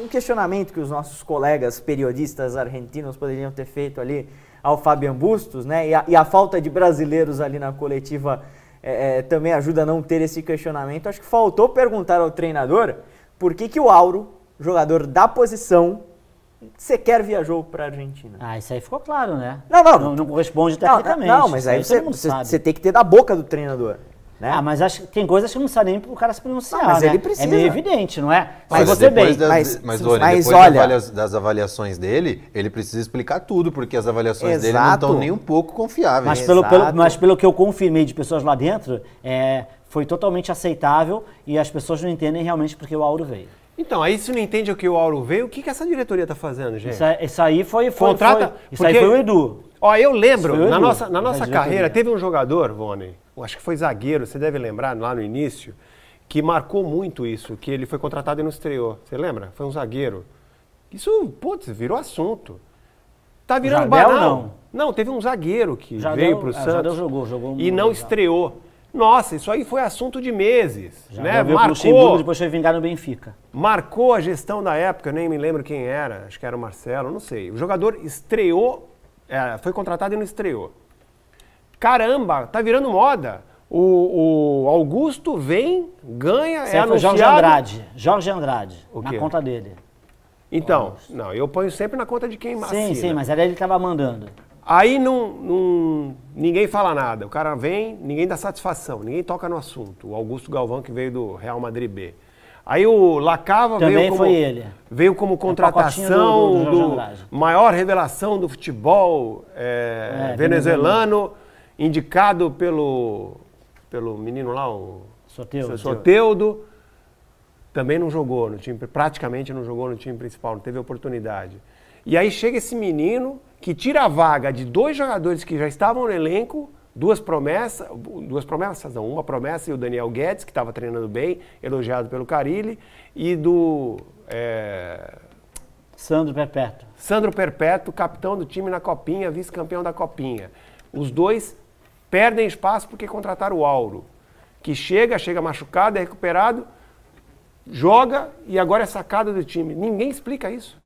um questionamento que os nossos colegas periodistas argentinos poderiam ter feito ali ao Fabian Bustos, né? E a, e a falta de brasileiros ali na coletiva é, é também ajuda a não ter esse questionamento. Acho que faltou perguntar ao treinador por que, que o Auro, jogador da posição, sequer viajou para a Argentina. Ah, isso aí ficou claro, né? Não, não. Não, não corresponde tecnicamente. Não, não mas aí você, você, você, tem que ter da boca do treinador. Né? Ah, mas acho, tem coisas que não sabe nem o cara se pronunciar. Não, mas né? ele precisa. É meio evidente, não é? Mas, você bem. Das, mas, mas, mas depois olha, das avaliações dele, ele precisa explicar tudo, porque as avaliações exato. dele não estão nem um pouco confiáveis. Mas pelo, pelo, mas pelo que eu confirmei de pessoas lá dentro, é, foi totalmente aceitável e as pessoas não entendem realmente porque o Auro veio. Então, aí se não entende o que o Auro veio, o que, que essa diretoria está fazendo, gente? Isso, isso, aí foi... foi Contrata... Foi, isso porque... aí foi o Edu. Ó, eu lembro, Sério? na nossa, na nossa carreira, também. teve um jogador, Vone, acho que foi zagueiro, você deve lembrar lá no início, que marcou muito isso, que ele foi contratado e não estreou. Você lembra? Foi um zagueiro. Isso, putz, virou assunto. Tá virando Jardel, banal. Não. não, teve um zagueiro que Jardel, veio pro é, Santos. Jardel jogou, jogou e não legal. estreou. Nossa, isso aí foi assunto de meses. né? Marcou. depois foi vingar no Benfica. Marcou a gestão da época, eu nem me lembro quem era, acho que era o Marcelo, não sei. O jogador estreou é, foi contratado e não estreou. Caramba, tá virando moda. O, o Augusto vem, ganha, Você é anunciado. Jorge Andrade. Jorge Andrade, na conta dele. Então, Augusto. não, eu ponho sempre na conta de quem sim, Sim, sim, mas era ele que estava mandando. Aí não, não, ninguém fala nada. O cara vem, ninguém dá satisfação, ninguém toca no assunto. O Augusto Galvão que veio do Real Madrid B. Aí o Lacava Também veio como, foi ele. Veio como é contratação do, do, do, do maior revelação do futebol é, é, venezuelano, indicado pelo, pelo menino lá, o Soteudo. Soteudo. Também não jogou no time, praticamente não jogou no time principal, não teve oportunidade. E aí chega esse menino que tira a vaga de dois jogadores que já estavam no elenco Duas promessas, duas promessas não, uma promessa e o Daniel Guedes, que estava treinando bem, elogiado pelo Carilli, e do... É... Sandro Perpétuo. Sandro Perpétuo, capitão do time na Copinha, vice-campeão da Copinha. Os dois perdem espaço porque contrataram o Auro, que chega, chega machucado, é recuperado, joga e agora é sacado do time. Ninguém explica isso.